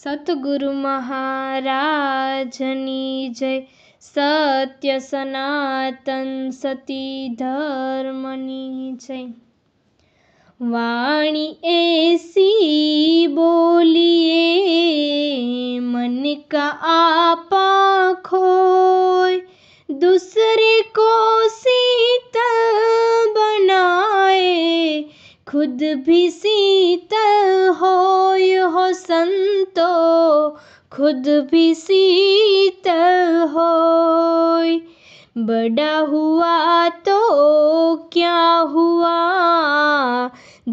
સતગુરુ મહારાજની જય સત્ય સનાતન સતી ધર્મની જય વાણી એસી બોલીએ મન કા આપા ખોય દૂસરે કો खुद भी शीतल होय हो संतो खुद भी शीतल हो बड़ा हुआ तो क्या हुआ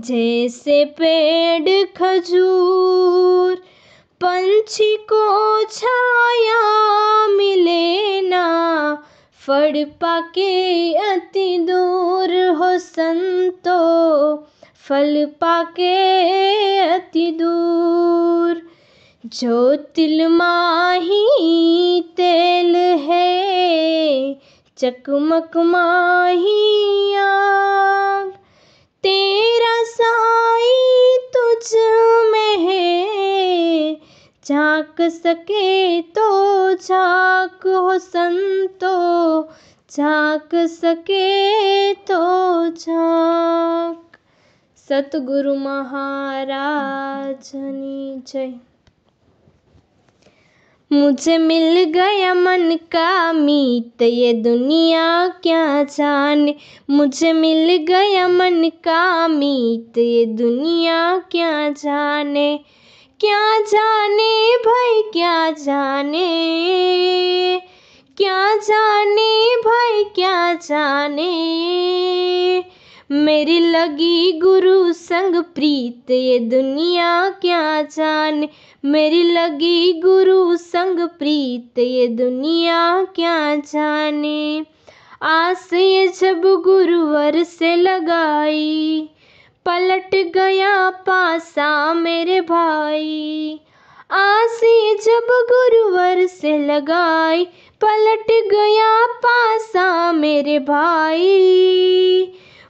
जैसे पेड़ खजूर पंछी को छाया मिले ना फड़ पाके अति दूर हो संतो फल पाके अति दूर जो तिल माही तेल है चकमक माही आग तेरा साई तुझ में है झाक सके तो झाक हो संतो झाक सके तो झाक सतगुरु महाराज જય मुझे मिल गया मन का मीत ये दुनिया क्या जाने मुझे मिल गया मन का मीत ये दुनिया क्या जाने क्या जाने भाई क्या जाने क्या जाने भाई क्या जाने मेरी लगी गुरु संग प्रीत ये दुनिया क्या जाने मेरी लगी गुरु संग प्रीत ये दुनिया क्या जाने आस ये जब गुरुवर से लगाई पलट गया पासा मेरे भाई आस ये जब गुरुवर से लगाई पलट गया पासा मेरे भाई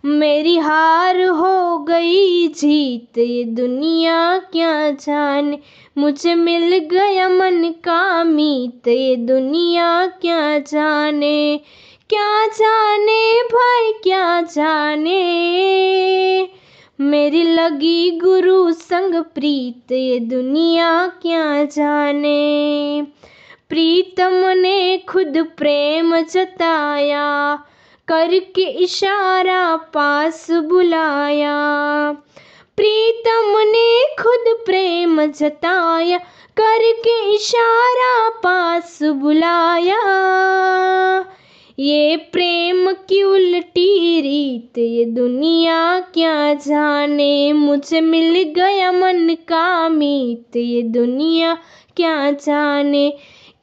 मेरी हार हो गई जीत ये दुनिया क्या जाने मुझे मिल गया मन का मीत ये दुनिया क्या जाने क्या जाने भाई क्या जाने मेरी लगी गुरु संग प्रीत ये दुनिया क्या जाने प्रीतम ने खुद प्रेम जताया करके इशारा पास बुलाया प्रीतम ने खुद प्रेम जताया करके इशारा पास बुलाया ये प्रेम की उल्टी रीत ये दुनिया क्या जाने मुझे मिल गया मन का मीत ये दुनिया क्या जाने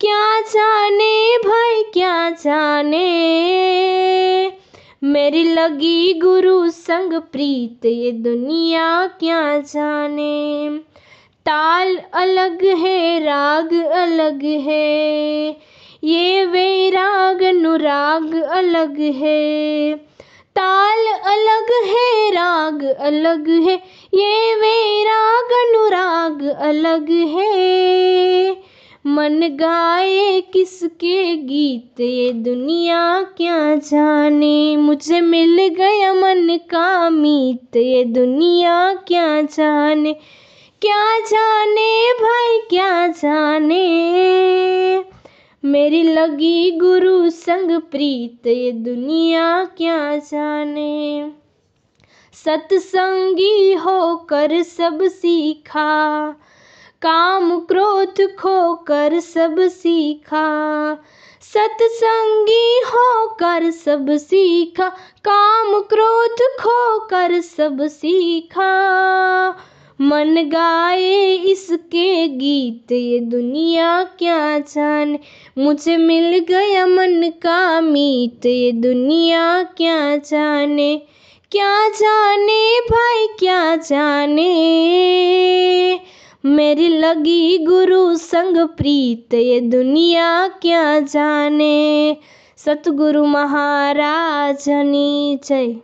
क्या जाने भाई क्या जाने मेरी लगी गुरु संग प्रीत ये दुनिया क्या जाने ताल अलग है राग अलग है ये वैराग अनुराग अलग है ताल अलग है राग अलग है ये वैराग अनुराग अलग है मन गाए किसके गीत ये दुनिया क्या जाने मुझे मिल गया मन का मीत ये दुनिया क्या जाने क्या जाने भाई क्या जाने मेरी लगी गुरु संग प्रीत ये दुनिया क्या जाने सत्संगी होकर सब सीखा काम क्रोध खोकर सब सीखा सत्संगी होकर सब सीखा काम क्रोध खोकर सब सीखा मन गाए इसके गीत ये दुनिया क्या जाने मुझे मिल गया मन का मीत ये दुनिया क्या जाने क्या जाने भाई क्या जाने मेरी लगी गुरु संग प्रीत ये दुनिया क्या जाने सतगुरु महाराज नी जय